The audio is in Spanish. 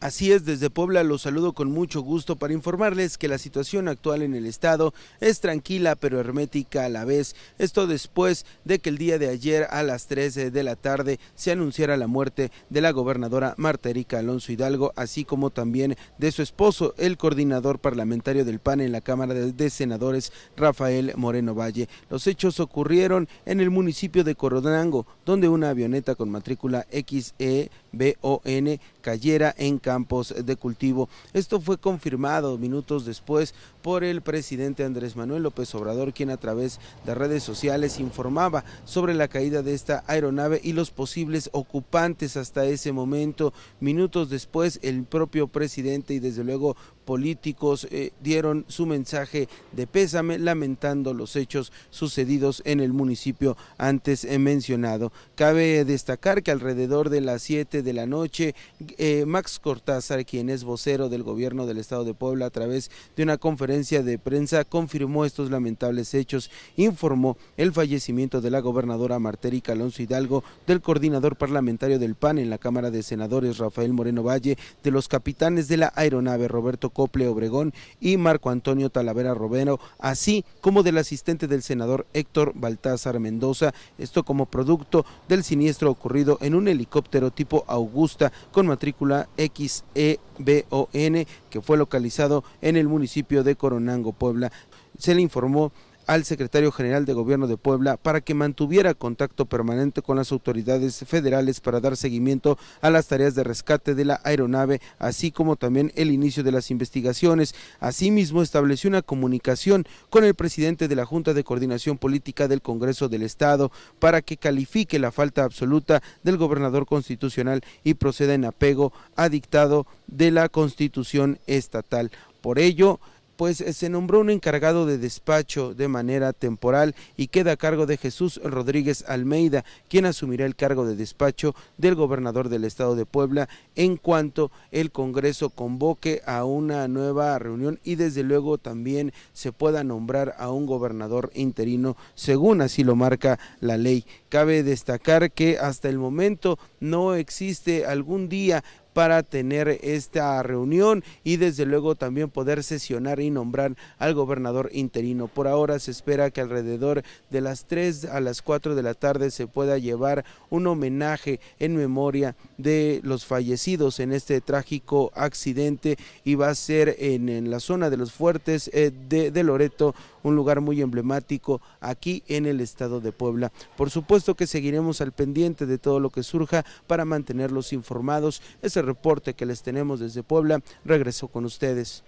Así es, desde Puebla los saludo con mucho gusto para informarles que la situación actual en el estado es tranquila pero hermética a la vez. Esto después de que el día de ayer a las 13 de la tarde se anunciara la muerte de la gobernadora Marta Erika Alonso Hidalgo, así como también de su esposo, el coordinador parlamentario del PAN en la Cámara de Senadores, Rafael Moreno Valle. Los hechos ocurrieron en el municipio de Corodango, donde una avioneta con matrícula XE BON cayera en campos de cultivo. Esto fue confirmado minutos después por el presidente Andrés Manuel López Obrador, quien a través de redes sociales informaba sobre la caída de esta aeronave y los posibles ocupantes hasta ese momento. Minutos después, el propio presidente y desde luego políticos eh, dieron su mensaje de pésame lamentando los hechos sucedidos en el municipio antes eh, mencionado. Cabe destacar que alrededor de las 7 de la noche. Eh, Max Cortázar, quien es vocero del gobierno del estado de Puebla, a través de una conferencia de prensa, confirmó estos lamentables hechos. Informó el fallecimiento de la gobernadora Martérica Alonso Hidalgo, del coordinador parlamentario del PAN en la Cámara de Senadores, Rafael Moreno Valle, de los capitanes de la aeronave Roberto Cople Obregón y Marco Antonio Talavera Romero, así como del asistente del senador Héctor Baltázar Mendoza, esto como producto del siniestro ocurrido en un helicóptero tipo Augusta con matrícula XEBON que fue localizado en el municipio de Coronango, Puebla. Se le informó al secretario general de Gobierno de Puebla para que mantuviera contacto permanente con las autoridades federales para dar seguimiento a las tareas de rescate de la aeronave, así como también el inicio de las investigaciones. Asimismo, estableció una comunicación con el presidente de la Junta de Coordinación Política del Congreso del Estado para que califique la falta absoluta del gobernador constitucional y proceda en apego a dictado de la Constitución estatal. Por ello, pues eh, se nombró un encargado de despacho de manera temporal y queda a cargo de Jesús Rodríguez Almeida, quien asumirá el cargo de despacho del gobernador del estado de Puebla en cuanto el Congreso convoque a una nueva reunión y desde luego también se pueda nombrar a un gobernador interino según así lo marca la ley. Cabe destacar que hasta el momento no existe algún día para tener esta reunión y desde luego también poder sesionar y nombrar al gobernador interino. Por ahora se espera que alrededor de las 3 a las 4 de la tarde se pueda llevar un homenaje en memoria de los fallecidos en este trágico accidente y va a ser en, la zona de los fuertes eh, de, Loreto, un lugar muy emblemático aquí en el estado de Puebla. Por supuesto que seguiremos al pendiente de todo lo que surja para mantenerlos informados. Es reporte que les tenemos desde Puebla. Regreso con ustedes.